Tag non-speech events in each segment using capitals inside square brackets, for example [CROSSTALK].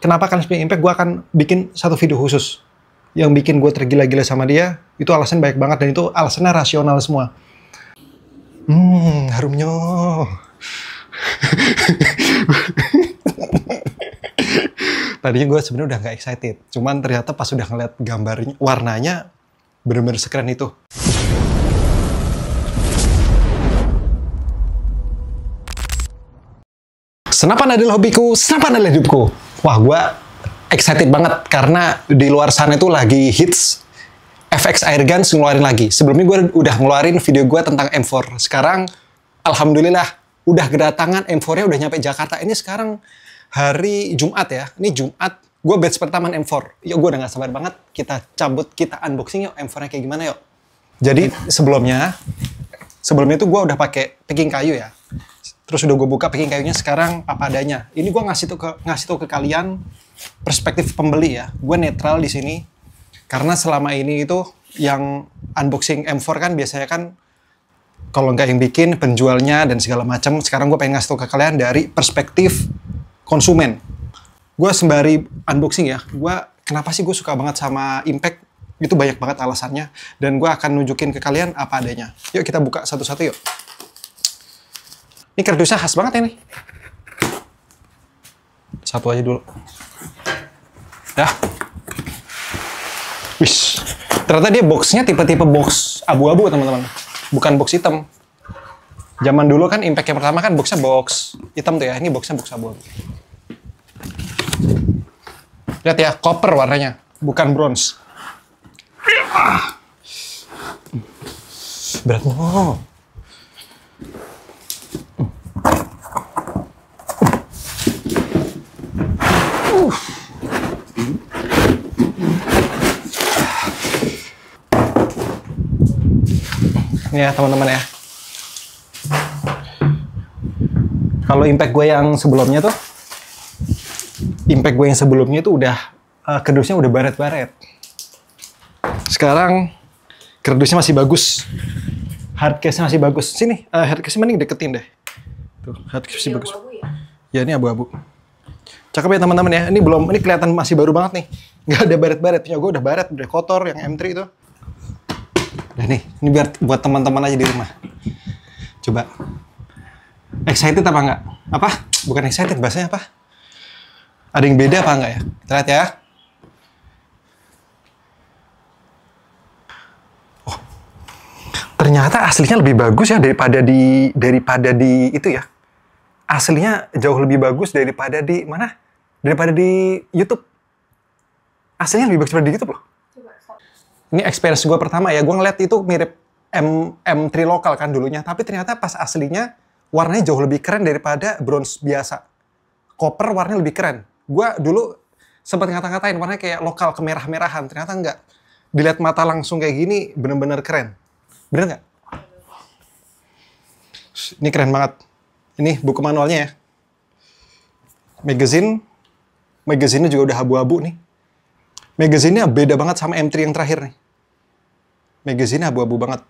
kenapa Kalisping Impact gue akan bikin satu video khusus yang bikin gue tergila-gila sama dia itu alasan banyak banget dan itu alasannya rasional semua hmm harumnya [LAUGHS] tadinya gue sebenarnya udah nggak excited cuman ternyata pas udah ngeliat gambarnya warnanya bener-bener sekeren itu Senapan adalah hobiku, senapan adalah hidupku wah gue excited banget karena di luar sana itu lagi hits FX Airguns Guns ngeluarin lagi. Sebelumnya gue udah ngeluarin video gue tentang M4. Sekarang alhamdulillah udah kedatangan M4-nya udah nyampe Jakarta. Ini sekarang hari Jumat ya. Ini Jumat gue batch pertama M4. Yuk gue udah gak sabar banget. Kita cabut, kita unboxing yuk M4-nya kayak gimana yuk. Jadi sebelumnya, sebelumnya itu gue udah pakai packing kayu ya terus udah gue buka packing kayunya sekarang apa adanya ini gue ngasih tuh ke ngasih tuh ke kalian perspektif pembeli ya gue netral di sini karena selama ini itu yang unboxing M4 kan biasanya kan kalau nggak yang bikin penjualnya dan segala macam sekarang gue pengen ngasih tuh ke kalian dari perspektif konsumen gue sembari unboxing ya gue kenapa sih gue suka banget sama impact itu banyak banget alasannya dan gue akan nunjukin ke kalian apa adanya yuk kita buka satu-satu yuk ini kerdusnya khas banget ini. Satu aja dulu. Ya. Wis. Ternyata dia boxnya tipe-tipe box abu-abu teman-teman. Bukan box hitam. Zaman dulu kan impact yang pertama kan boxnya box hitam tuh ya. Ini boxnya box abu-abu. Lihat ya, copper warnanya. Bukan bronze. Berat banget. ini ya teman-teman ya. Kalau impact gue yang sebelumnya tuh, impact gue yang sebelumnya tuh udah uh, kerdusnya udah baret-baret. Sekarang kerdusnya masih bagus, hard nya masih bagus. Sini, uh, eh, case mending deketin deh. Tuh, hard case masih bagus. Abu -abu ya? ya ini abu-abu. Cakep ya teman-teman ya. Ini belum, ini kelihatan masih baru banget nih. Nggak ada baret-baret. Punya gue udah baret, udah kotor yang M3 itu. Nah nih, ini biar buat teman-teman aja di rumah. Coba. Excited apa enggak? Apa? Bukan excited, bahasanya apa? Ada yang beda apa enggak ya? Kita lihat ya. Oh. Ternyata aslinya lebih bagus ya daripada di daripada di itu ya. Aslinya jauh lebih bagus daripada di mana? Daripada di YouTube. Aslinya lebih bagus daripada di YouTube loh ini experience gue pertama ya, gue ngeliat itu mirip M M3 lokal kan dulunya, tapi ternyata pas aslinya warnanya jauh lebih keren daripada bronze biasa. Koper warnanya lebih keren. Gue dulu sempat ngata-ngatain warnanya kayak lokal kemerah-merahan, ternyata enggak. Dilihat mata langsung kayak gini bener-bener keren. Bener nggak? Ini keren banget. Ini buku manualnya ya. Magazine. Magazine-nya juga udah abu-abu nih. Magazine-nya beda banget sama M3 yang terakhir nih magazine abu-abu banget.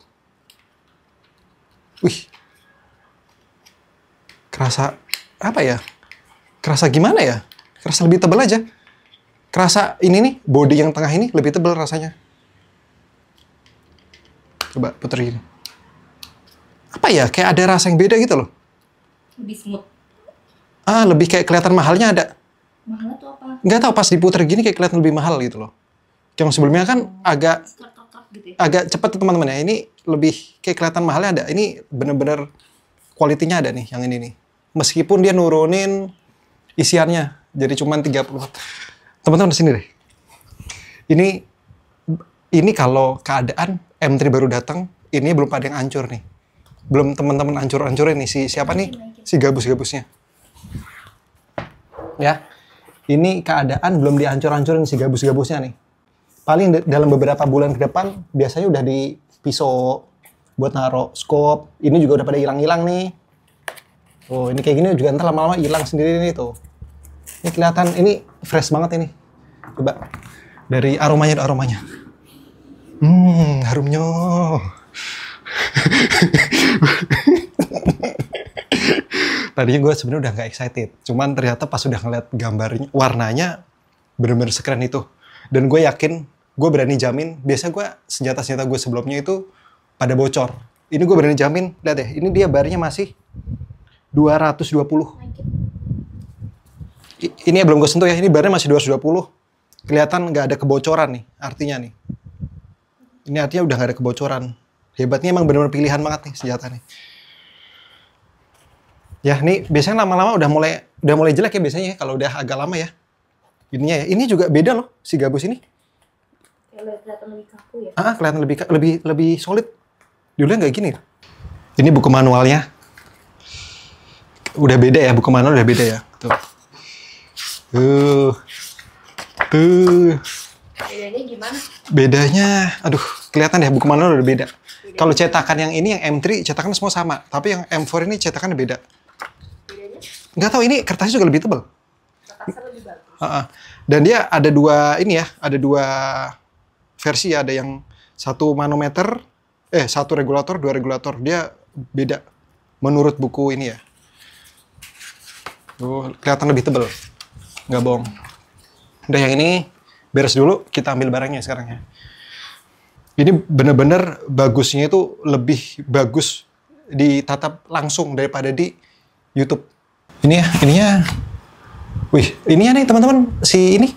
Wih, kerasa apa ya? Kerasa gimana ya? Kerasa lebih tebal aja. Kerasa ini nih, body yang tengah ini lebih tebal rasanya. Coba puter gini. Apa ya? Kayak ada rasa yang beda gitu loh. Lebih smooth. Ah, lebih kayak kelihatan mahalnya ada. Mahal tuh apa? Nggak tahu, pas diputer gini kayak kelihatan lebih mahal gitu loh. Yang sebelumnya kan agak gitu ya? Agak cepat teman-teman ya. Ini lebih kayak kelihatan mahalnya ada. Ini bener-bener kualitinya ada nih yang ini nih. Meskipun dia nurunin isiannya. Jadi cuman 30. Teman-teman sini deh. Ini ini kalau keadaan M3 baru datang, ini belum ada yang hancur nih. Belum teman-teman hancur-hancurin nih si siapa nih? Si gabus-gabusnya. Ya. Ini keadaan belum dihancur-hancurin si gabus-gabusnya nih paling dalam beberapa bulan ke depan biasanya udah di pisau buat naro scope. Ini juga udah pada hilang-hilang nih. Oh, ini kayak gini juga ntar lama-lama hilang sendiri nih tuh. Ini kelihatan ini fresh banget ini. Coba dari aromanya aromanya. Hmm, harumnya. [LAUGHS] Tadinya gue sebenarnya udah nggak excited, cuman ternyata pas udah ngeliat gambarnya, warnanya bener-bener sekeren itu. Dan gue yakin, gue berani jamin, biasa gue senjata-senjata gue sebelumnya itu pada bocor. Ini gue berani jamin, lihat deh, ini dia barnya masih 220. I ini ya belum gue sentuh ya, ini barnya masih 220. Kelihatan nggak ada kebocoran nih, artinya nih. Ini artinya udah nggak ada kebocoran. Hebatnya emang bener-bener pilihan banget nih senjata nih. Ya, nih, biasanya lama-lama udah mulai udah mulai jelek ya biasanya kalau udah agak lama ya ininya ya. Ini juga beda loh si gabus ini. kelihatan lebih kaku ya. Ah, ah kelihatan lebih lebih lebih solid. Dulu nggak gini. Ini buku manualnya. Udah beda ya, buku manual udah beda ya. Tuh. Tuh. Tuh. Bedanya gimana? Bedanya, aduh, kelihatan ya buku manual udah beda. Kalau cetakan yang ini yang M3 cetakan semua sama, tapi yang M4 ini cetakan beda. Bedanya? Nggak tahu ini kertasnya juga lebih tebal dan dia ada dua ini ya, ada dua versi ya, ada yang satu manometer, eh satu regulator, dua regulator. Dia beda menurut buku ini ya. Oh, kelihatan lebih tebel. Nggak bohong. Udah yang ini beres dulu, kita ambil barangnya sekarang ya. Ini bener-bener bagusnya itu lebih bagus ditatap langsung daripada di YouTube. Ini ya, ininya Wih, ini ya nih teman-teman si ini.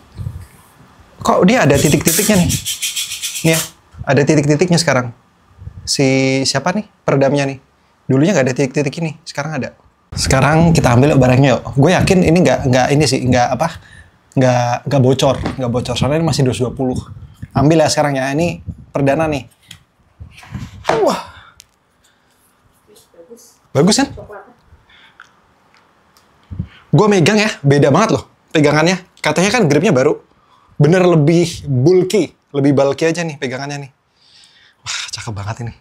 Kok dia ada titik-titiknya nih? Nih ya, ada titik-titiknya sekarang. Si siapa nih peredamnya nih? Dulunya nggak ada titik-titik ini, sekarang ada. Sekarang kita ambil yuk barangnya yuk. Gue yakin ini nggak nggak ini sih nggak apa nggak nggak bocor nggak bocor soalnya ini masih 220 ambil ya sekarang ya ini perdana nih wah bagus kan gue megang ya, beda banget loh pegangannya. Katanya kan gripnya baru. Bener lebih bulky, lebih bulky aja nih pegangannya nih. Wah, cakep banget ini.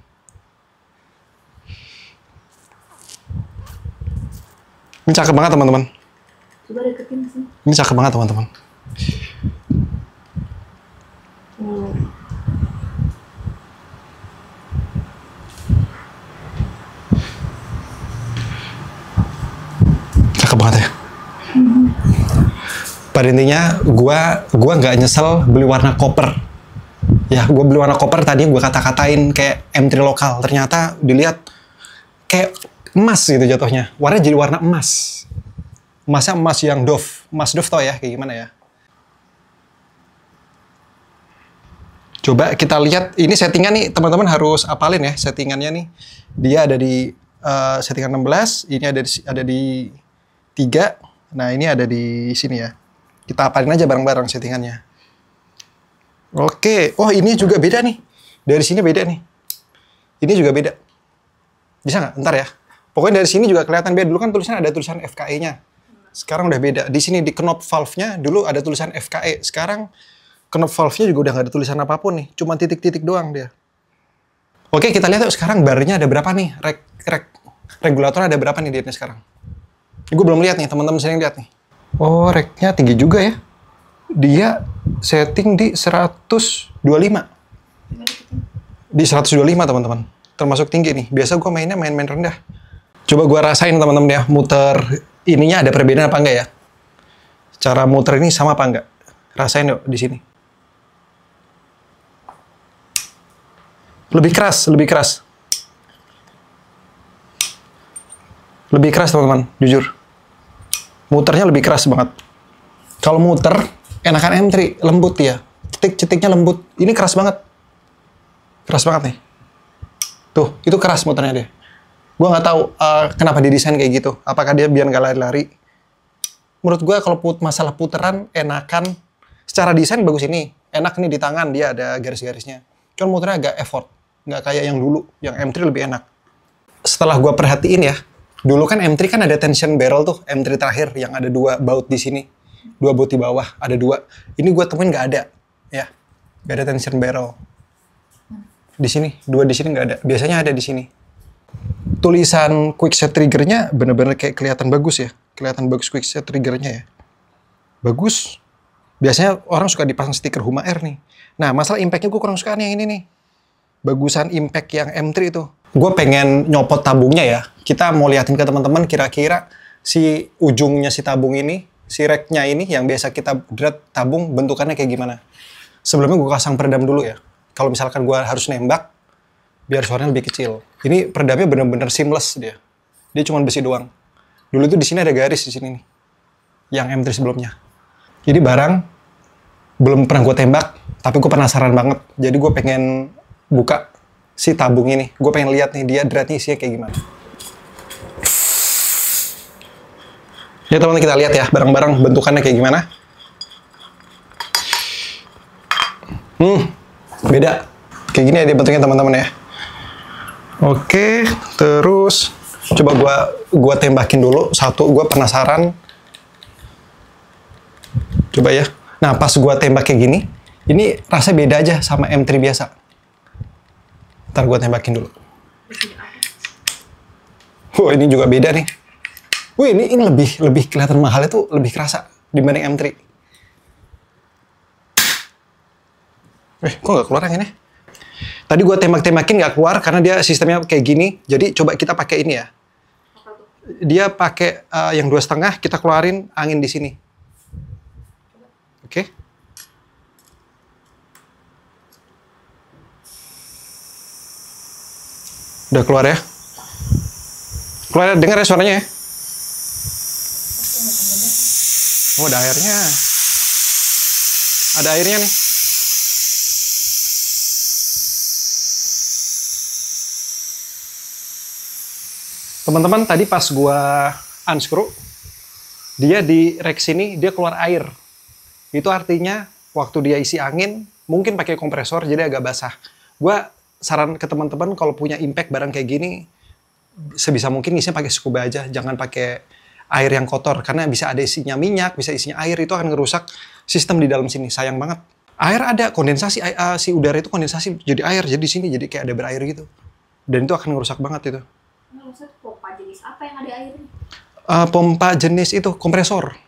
Ini cakep banget teman-teman. Coba deketin sih. Ini cakep banget teman-teman. Cakep banget ya pada intinya gue gua nggak nyesel beli warna koper ya gue beli warna koper tadi gue kata-katain kayak M3 lokal ternyata dilihat kayak emas gitu jatuhnya warna jadi warna emas emasnya emas yang Dove emas Dove tau ya kayak gimana ya coba kita lihat ini settingan nih teman-teman harus apalin ya settingannya nih dia ada di uh, settingan 16 ini ada di, ada di 3 nah ini ada di sini ya kita apalin aja bareng-bareng settingannya. Oke, oh ini juga beda nih. Dari sini beda nih. Ini juga beda. Bisa nggak? Ntar ya. Pokoknya dari sini juga kelihatan beda. Dulu kan tulisan ada tulisan FKE-nya. Sekarang udah beda. Di sini di knob valve-nya dulu ada tulisan FKE. Sekarang knob valve-nya juga udah nggak ada tulisan apapun nih. Cuma titik-titik doang dia. Oke, kita lihat yuk sekarang barnya ada berapa nih? Rek, rek, regulator ada berapa nih dietnya sekarang? Ini gue belum lihat nih, teman-teman sering lihat nih. Oh, reknya tinggi juga ya. Dia setting di 125. Di 125, teman-teman. Termasuk tinggi nih. Biasa gue mainnya main-main rendah. Coba gue rasain, teman-teman ya. Muter ininya ada perbedaan apa enggak ya? Cara muter ini sama apa enggak? Rasain yuk di sini. Lebih keras, lebih keras. Lebih keras, teman-teman. Jujur muternya lebih keras banget. Kalau muter, enakan M3, lembut ya. Cetik-cetiknya lembut. Ini keras banget. Keras banget nih. Tuh, itu keras muternya deh. Gue nggak tahu uh, kenapa didesain kayak gitu. Apakah dia biar nggak lari-lari? Menurut gue kalau put masalah puteran, enakan secara desain bagus ini. Enak nih di tangan dia ada garis-garisnya. Cuman muternya agak effort. Nggak kayak yang dulu. Yang M3 lebih enak. Setelah gue perhatiin ya, Dulu kan M3 kan ada tension barrel tuh, M3 terakhir yang ada dua baut di sini. Dua baut di bawah, ada dua. Ini gue temuin nggak ada, ya. Nggak ada tension barrel. Di sini, dua di sini nggak ada. Biasanya ada di sini. Tulisan quick set triggernya bener-bener kayak kelihatan bagus ya. Kelihatan bagus quick set triggernya ya. Bagus. Biasanya orang suka dipasang stiker Huma Air nih. Nah, masalah impactnya gue kurang suka nih yang ini nih bagusan impact yang M3 itu. Gue pengen nyopot tabungnya ya. Kita mau liatin ke teman-teman kira-kira si ujungnya si tabung ini, si reknya ini yang biasa kita dread tabung bentukannya kayak gimana. Sebelumnya gue pasang peredam dulu ya. Kalau misalkan gue harus nembak, biar suaranya lebih kecil. Ini peredamnya bener-bener seamless dia. Dia cuma besi doang. Dulu itu di sini ada garis di sini nih. Yang M3 sebelumnya. Jadi barang belum pernah gue tembak, tapi gue penasaran banget. Jadi gue pengen buka si tabung ini. Gue pengen lihat nih dia dreadnya isinya kayak gimana. Ya teman teman kita lihat ya barang-barang bentukannya kayak gimana. Hmm, beda. Kayak gini ya dia bentuknya teman-teman ya. Oke, terus coba gua gua tembakin dulu satu gua penasaran. Coba ya. Nah, pas gua tembak kayak gini, ini rasanya beda aja sama M3 biasa. Ntar gue tembakin dulu. Wow, ini juga beda nih. Wih, ini, ini lebih lebih kelihatan mahal itu lebih kerasa dibanding M3. Eh, kok nggak keluar anginnya? Tadi gue tembak-tembakin nggak keluar karena dia sistemnya kayak gini. Jadi coba kita pakai ini ya. Dia pakai uh, yang dua setengah, kita keluarin angin di sini. Oke? Okay? Udah keluar ya? Keluar, ya, dengar ya suaranya ya? Oh, ada airnya. Ada airnya nih. Teman-teman, tadi pas gua unscrew, dia di rex sini, dia keluar air. Itu artinya waktu dia isi angin, mungkin pakai kompresor, jadi agak basah. Gua saran ke teman-teman kalau punya impact barang kayak gini sebisa mungkin isinya pakai scuba aja, jangan pakai air yang kotor karena bisa ada isinya minyak, bisa isinya air itu akan ngerusak sistem di dalam sini. Sayang banget. Air ada kondensasi uh, si udara itu kondensasi jadi air jadi sini jadi kayak ada berair gitu. Dan itu akan ngerusak banget itu. Ngerusak pompa jenis apa yang ada airnya? Uh, pompa jenis itu kompresor.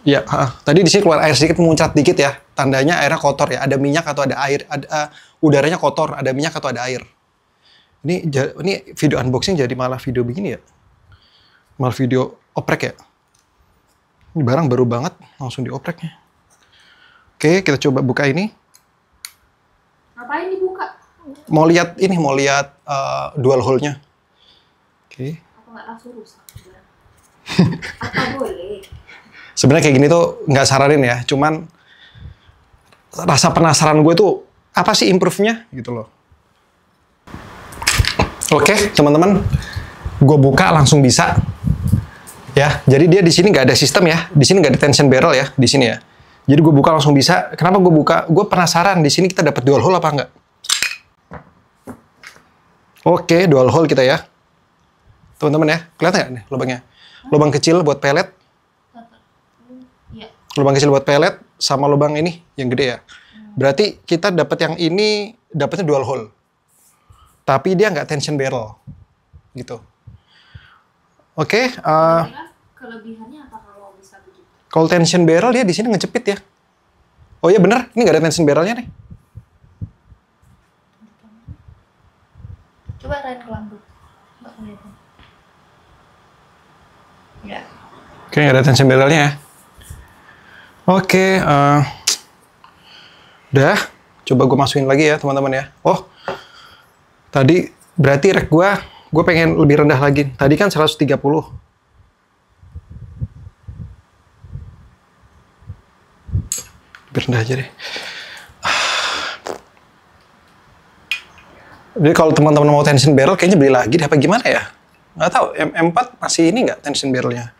Ya, uh, tadi di sini keluar air sedikit, muncrat dikit ya. Tandanya airnya kotor ya. Ada minyak atau ada air, ada uh, udaranya kotor, ada minyak atau ada air. Ini ini video unboxing jadi malah video begini ya. Malah video oprek ya. Ini barang baru banget, langsung diopreknya. Oke, kita coba buka ini. Ngapain dibuka? Mau lihat ini, mau lihat uh, dual hole-nya. Oke. Apa nggak langsung rusak? Apa boleh? Sebenarnya kayak gini tuh nggak saranin ya, cuman rasa penasaran gue tuh apa sih improve-nya gitu loh. Oke, okay, teman-teman, gue buka langsung bisa. Ya, jadi dia di sini nggak ada sistem ya, di sini nggak ada tension barrel ya, di sini ya. Jadi gue buka langsung bisa. Kenapa gue buka? Gue penasaran di sini kita dapat dual hole apa enggak? Oke, okay, dual hole kita ya. Teman-teman ya, kelihatan nggak nih lubangnya? Lubang kecil buat pelet. Iya. Lubang kecil buat pelet sama lubang ini yang gede ya. Berarti kita dapat yang ini dapatnya dual hole. Tapi dia nggak tension barrel. Gitu. Oke, okay, uh, eh, kelebihannya apa kalau bisa begitu? Kalau tension barrel dia di sini ngecepit ya. Oh iya bener, ini nggak ada tension barrelnya nih. Coba rain ke lampu. kelihatan. Oke, okay, nggak ada tension barrelnya ya. Oke, okay, uh, eh, Udah, coba gue masukin lagi ya teman-teman ya. Oh, tadi berarti rek gue, gue pengen lebih rendah lagi. Tadi kan 130. Lebih rendah aja deh. Ah. Jadi kalau teman-teman mau tension barrel, kayaknya beli lagi deh apa gimana ya? Nggak tahu, M4 masih ini nggak tension barrelnya?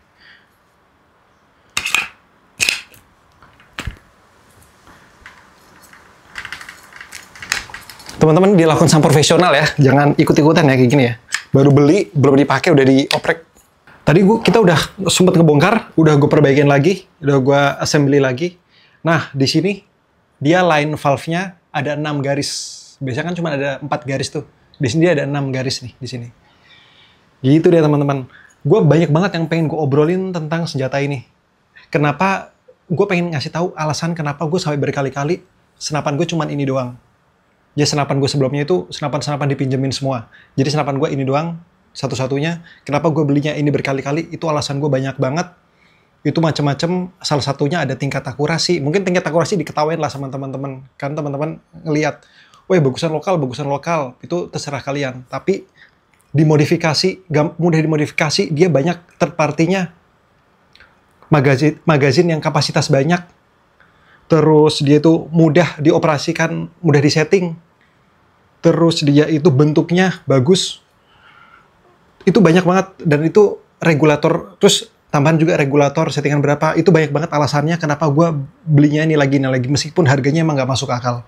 teman-teman dilakukan sama profesional ya. Jangan ikut-ikutan ya kayak gini ya. Baru beli, belum dipakai udah dioprek. Tadi gua kita udah sempet ngebongkar, udah gue perbaikin lagi, udah gue assembly lagi. Nah, di sini dia line valve-nya ada enam garis. Biasanya kan cuma ada empat garis tuh. Di sini dia ada enam garis nih di sini. Gitu deh teman-teman. Gue banyak banget yang pengen gue obrolin tentang senjata ini. Kenapa gue pengen ngasih tahu alasan kenapa gue sampai berkali-kali senapan gue cuma ini doang ya senapan gue sebelumnya itu senapan-senapan dipinjemin semua. Jadi senapan gue ini doang satu-satunya. Kenapa gue belinya ini berkali-kali? Itu alasan gue banyak banget. Itu macam-macam. Salah satunya ada tingkat akurasi. Mungkin tingkat akurasi diketawain lah sama teman-teman. Kan teman-teman ngeliat, weh bagusan lokal, bagusan lokal. Itu terserah kalian. Tapi dimodifikasi, mudah dimodifikasi, dia banyak terpartinya magazin, magazin yang kapasitas banyak terus dia itu mudah dioperasikan, mudah disetting, terus dia itu bentuknya bagus, itu banyak banget dan itu regulator terus tambahan juga regulator settingan berapa itu banyak banget alasannya kenapa gue belinya ini lagi ini nah, lagi meskipun harganya emang gak masuk akal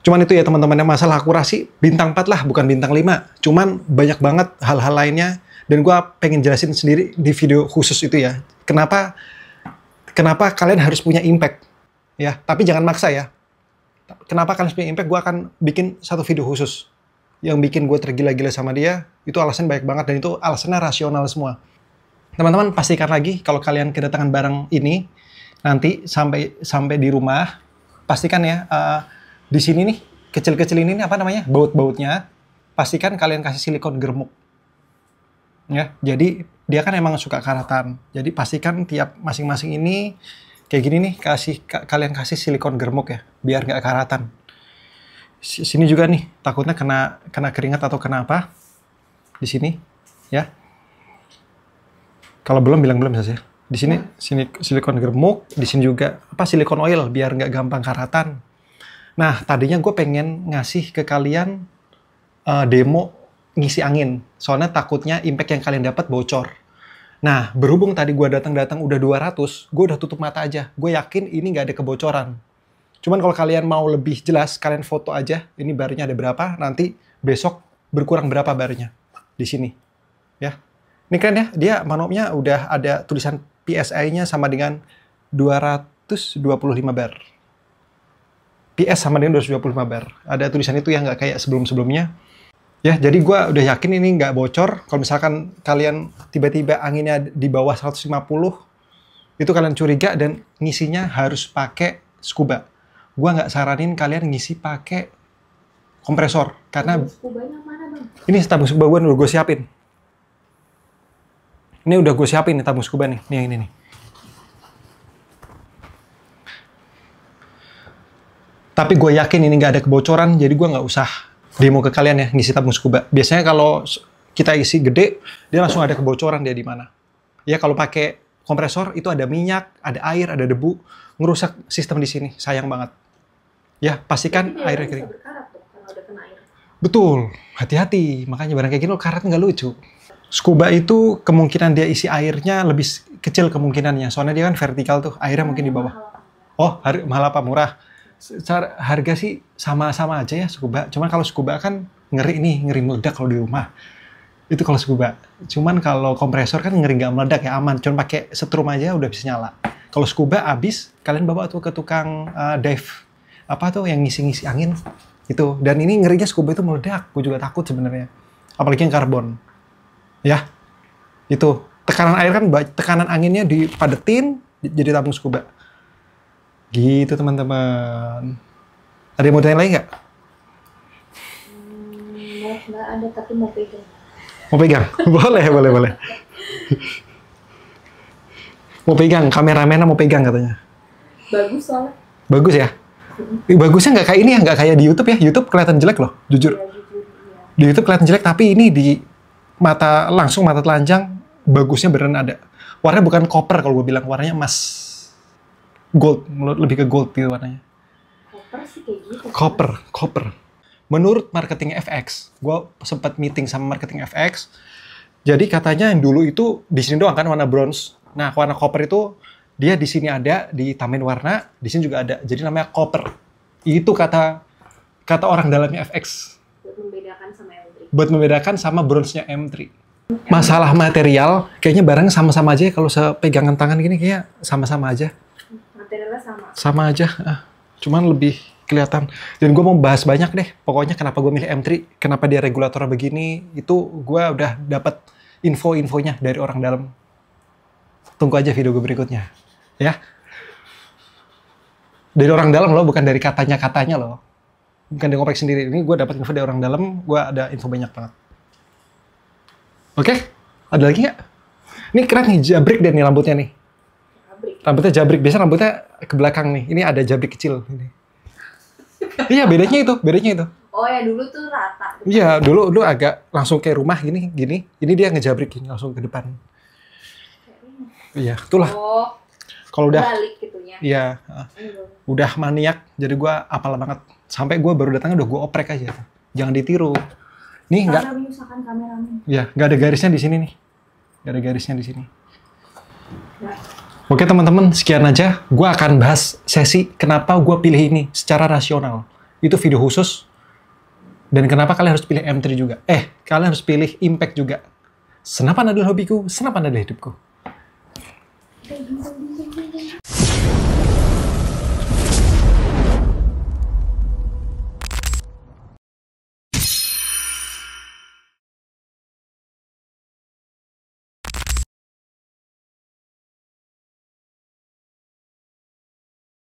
cuman itu ya teman-teman yang masalah akurasi bintang 4 lah bukan bintang 5 cuman banyak banget hal-hal lainnya dan gue pengen jelasin sendiri di video khusus itu ya kenapa kenapa kalian harus punya impact ya tapi jangan maksa ya kenapa kan punya impact gue akan bikin satu video khusus yang bikin gue tergila-gila sama dia itu alasan banyak banget dan itu alasannya rasional semua teman-teman pastikan lagi kalau kalian kedatangan barang ini nanti sampai sampai di rumah pastikan ya uh, di sini nih kecil-kecil ini apa namanya baut-bautnya pastikan kalian kasih silikon germuk ya jadi dia kan emang suka karatan jadi pastikan tiap masing-masing ini kayak gini nih kasih ka kalian kasih silikon germuk ya biar nggak karatan sini juga nih takutnya kena kena keringat atau kena apa di sini ya kalau belum bilang belum saja ya. di sini hmm. sini silikon germuk di sini juga apa silikon oil biar nggak gampang karatan nah tadinya gue pengen ngasih ke kalian uh, demo ngisi angin soalnya takutnya impact yang kalian dapat bocor Nah, berhubung tadi gue datang-datang udah 200, gue udah tutup mata aja. Gue yakin ini nggak ada kebocoran. Cuman kalau kalian mau lebih jelas, kalian foto aja. Ini barunya ada berapa, nanti besok berkurang berapa barunya di sini. Ya, ini keren ya, dia manomnya udah ada tulisan PSI-nya sama dengan 225 bar. PS sama dengan 225 bar. Ada tulisan itu yang nggak kayak sebelum-sebelumnya. Ya, jadi gue udah yakin ini nggak bocor. Kalau misalkan kalian tiba-tiba anginnya di bawah 150, itu kalian curiga dan ngisinya harus pakai scuba. Gue nggak saranin kalian ngisi pakai kompresor karena mana, ini tabung scuba gue udah gue siapin. Ini udah gue siapin nih tabung scuba nih, nih yang ini nih. Tapi gue yakin ini nggak ada kebocoran, jadi gue nggak usah demo ke kalian ya ngisi tabung scuba. Biasanya kalau kita isi gede, dia langsung ada kebocoran dia di mana. Ya kalau pakai kompresor itu ada minyak, ada air, ada debu, ngerusak sistem di sini. Sayang banget. Ya, pastikan airnya kering. Betul, hati-hati. Makanya barang kayak gini lo karat nggak lucu. Scuba itu kemungkinan dia isi airnya lebih kecil kemungkinannya. Soalnya dia kan vertikal tuh, airnya mungkin di bawah. Oh, hari, mahal apa murah? secara harga sih sama-sama aja ya scuba. Cuman kalau scuba kan ngeri nih, ngeri meledak kalau di rumah. Itu kalau scuba. Cuman kalau kompresor kan ngeri nggak meledak ya aman. Cuman pakai setrum aja udah bisa nyala. Kalau scuba abis kalian bawa tuh ke tukang uh, dive apa tuh yang ngisi-ngisi angin itu. Dan ini ngerinya scuba itu meledak. Gue juga takut sebenarnya. Apalagi yang karbon. Ya, itu tekanan air kan tekanan anginnya dipadetin jadi tabung scuba Gitu teman-teman. Ada yang mau tanya lagi nggak? nggak ada tapi mau pegang. Mau pegang? [LAUGHS] boleh, boleh, boleh. mau pegang, kameramennya mau pegang katanya. Bagus soalnya. Bagus ya? Eh, bagusnya nggak kayak ini ya, nggak kayak di YouTube ya. YouTube kelihatan jelek loh, jujur. Iya, iya. Di YouTube kelihatan jelek, tapi ini di mata langsung mata telanjang bagusnya beneran ada. Warnanya bukan koper kalau gue bilang, warnanya emas gold lebih ke gold gitu warnanya koper sih kayak gitu koper kan? menurut marketing FX gue sempat meeting sama marketing FX jadi katanya yang dulu itu di sini doang kan warna bronze nah warna koper itu dia di sini ada di tamin warna di sini juga ada jadi namanya koper itu kata kata orang dalamnya FX buat membedakan sama M3 buat membedakan sama bronze-nya M3 masalah material kayaknya barang sama-sama aja ya. kalau sepegangan tangan gini kayak sama-sama aja materialnya sama. Sama aja, ah. cuman lebih kelihatan. Dan gue mau bahas banyak deh. Pokoknya kenapa gue milih M3, kenapa dia regulator begini, itu gue udah dapat info-infonya dari orang dalam. Tunggu aja video gue berikutnya, ya. Dari orang dalam loh, bukan dari katanya-katanya loh. Bukan dari ngopek sendiri. Ini gue dapat info dari orang dalam, gue ada info banyak banget. Oke, okay? ada lagi nggak? Ini keren nih, jabrik deh nih rambutnya nih jabrik. Rambutnya jabrik. Biasanya rambutnya ke belakang nih. Ini ada jabrik kecil ini. iya, bedanya itu, bedanya itu. Oh ya dulu tuh rata. Gitu. Iya, dulu dulu agak langsung kayak rumah gini, gini. Ini dia ngejabrik gini langsung ke depan. Iya, itulah. Oh. Kalau udah balik gitunya. Iya. Hmm. Udah maniak, jadi gue apal banget. Sampai gue baru datangnya udah gue oprek aja. Jangan ditiru. Nih enggak. Iya, enggak ada garisnya di sini nih. Enggak ada garisnya di sini. Oke teman-teman, sekian aja. Gue akan bahas sesi kenapa gue pilih ini secara rasional. Itu video khusus. Dan kenapa kalian harus pilih M3 juga. Eh, kalian harus pilih Impact juga. Senapan adalah hobiku, senapan adalah hidupku.